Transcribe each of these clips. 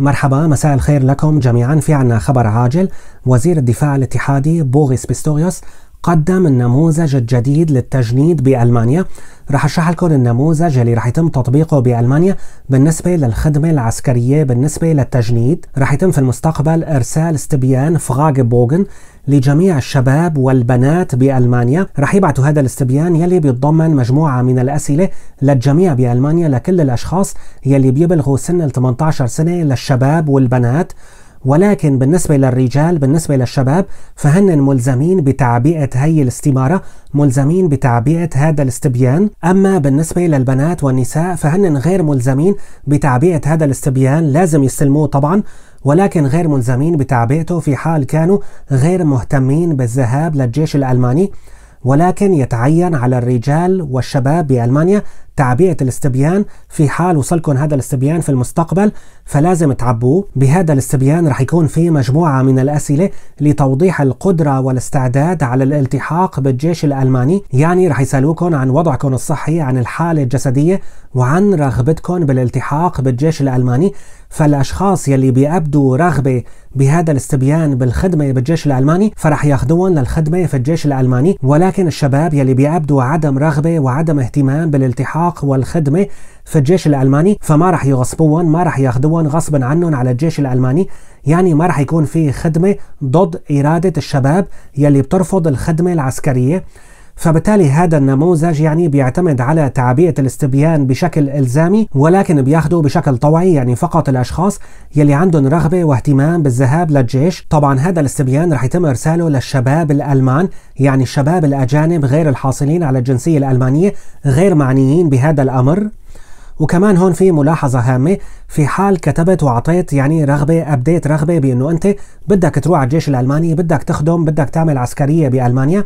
مرحبا مساء الخير لكم جميعا في عنا خبر عاجل وزير الدفاع الاتحادي بوغيس بيستوريوس قدم النموذج الجديد للتجنيد بألمانيا رح اشرح لكم النموذج اللي رح يتم تطبيقه بألمانيا بالنسبة للخدمة العسكرية بالنسبة للتجنيد رح يتم في المستقبل إرسال استبيان بوغن لجميع الشباب والبنات بألمانيا رح يبعثوا هذا الاستبيان يلي بيتضمن مجموعة من الأسئلة للجميع بألمانيا لكل الأشخاص يلي بيبلغوا سن ال 18 سنة للشباب والبنات ولكن بالنسبة للرجال بالنسبة للشباب فهن ملزمين بتعبئة هي الاستمارة ملزمين بتعبئة هذا الاستبيان أما بالنسبة للبنات والنساء فهن غير ملزمين بتعبئة هذا الاستبيان لازم يستلموه طبعا ولكن غير ملزمين بتعبئته في حال كانوا غير مهتمين بالذهاب للجيش الألماني ولكن يتعين على الرجال والشباب بألمانيا تعبئة الاستبيان في حال وصلكم هذا الاستبيان في المستقبل فلازم تعبوه بهذا الاستبيان رح يكون في مجموعة من الأسئلة لتوضيح القدرة والاستعداد على الالتحاق بالجيش الألماني يعني رح يسألوكم عن وضعكم الصحي عن الحالة الجسدية وعن رغبتكم بالالتحاق بالجيش الألماني فالأشخاص يلي بيأبدوا رغبة بهذا الاستبيان بالخدمة بالجيش الألماني فرح ياخدون للخدمة في الجيش الألماني ولكن الشباب يلي بيأبدوا عدم رغبة وعدم اهتمام بالالتحاق الانفاق والخدمة في الجيش الألماني فما رح يغصبون ما رح ياخدون غصبا عنهم على الجيش الألماني يعني ما رح يكون في خدمة ضد إرادة الشباب يلي بترفض الخدمة العسكرية فبالتالي هذا النموذج يعني بيعتمد على تعبئة الاستبيان بشكل إلزامي ولكن بياخده بشكل طوعي يعني فقط الأشخاص يلي عندهم رغبة واهتمام بالذهاب للجيش طبعا هذا الاستبيان رح يتم إرساله للشباب الألمان يعني الشباب الأجانب غير الحاصلين على الجنسية الألمانية غير معنيين بهذا الأمر وكمان هون في ملاحظة هامة في حال كتبت وعطيت يعني رغبة أبديت رغبة بأنه أنت بدك تروح على الجيش الألماني بدك تخدم بدك تعمل عسكرية بألمانيا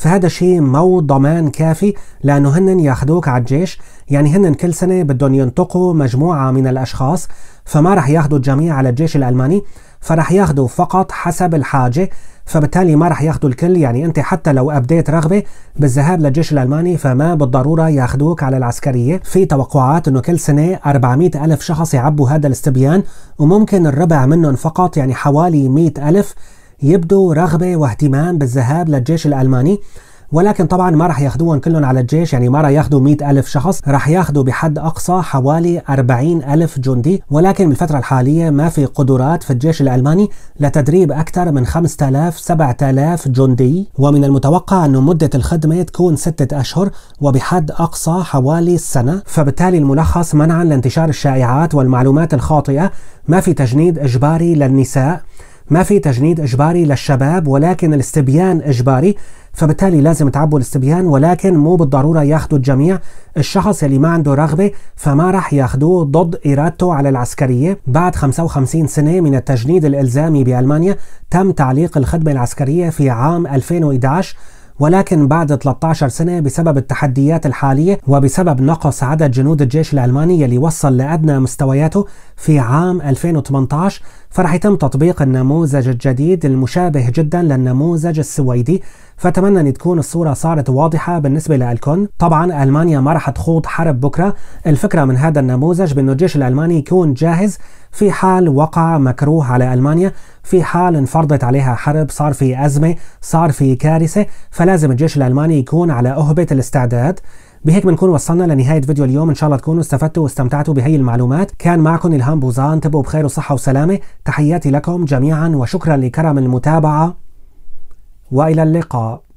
فهذا شيء مو ضمان كافي لأنه هن ياخدوك على الجيش يعني هن كل سنة بدهم ينتقوا مجموعة من الأشخاص فما رح ياخدوا الجميع على الجيش الألماني فرح ياخدوا فقط حسب الحاجة فبالتالي ما رح ياخدوا الكل يعني أنت حتى لو أبديت رغبة بالذهاب للجيش الألماني فما بالضرورة ياخدوك على العسكرية في توقعات أنه كل سنة 400 ألف شخص يعبوا هذا الاستبيان وممكن الربع منهم فقط يعني حوالي 100 ألف يبدو رغبة واهتمام بالذهاب للجيش الألماني ولكن طبعا ما راح ياخذوهم كلهم على الجيش يعني ما راح ياخذوا 100 ألف شخص راح ياخذوا بحد أقصى حوالي 40 ألف جندي ولكن بالفترة الحالية ما في قدرات في الجيش الألماني لتدريب أكثر من 5000 7000 جندي ومن المتوقع أن مدة الخدمة تكون ستة أشهر وبحد أقصى حوالي سنة فبالتالي الملخص منعا لانتشار الشائعات والمعلومات الخاطئة ما في تجنيد إجباري للنساء ما في تجنيد إجباري للشباب ولكن الاستبيان إجباري فبالتالي لازم تعبوا الاستبيان ولكن مو بالضرورة ياخدوا الجميع الشخص اللي ما عنده رغبة فما رح ياخدوه ضد إرادته على العسكرية بعد 55 سنة من التجنيد الإلزامي بألمانيا تم تعليق الخدمة العسكرية في عام 2011 ولكن بعد 13 سنة بسبب التحديات الحالية وبسبب نقص عدد جنود الجيش الألماني اللي وصل لأدنى مستوياته في عام 2018 فرح يتم تطبيق النموذج الجديد المشابه جدا للنموذج السويدي فأتمنى أن تكون الصورة صارت واضحة بالنسبة لكم طبعا ألمانيا ما رح تخوض حرب بكرة الفكرة من هذا النموذج بأنه الجيش الألماني يكون جاهز في حال وقع مكروه على ألمانيا في حال انفرضت عليها حرب صار في أزمة صار في كارثة فلازم الجيش الألماني يكون على أهبة الاستعداد بهيك بنكون وصلنا لنهايه فيديو اليوم ان شاء الله تكونوا استفدتوا واستمتعتوا بهي المعلومات كان معكم الهام بوزان تبقوا بخير وصحه وسلامه تحياتي لكم جميعا وشكرا لكرم المتابعه والى اللقاء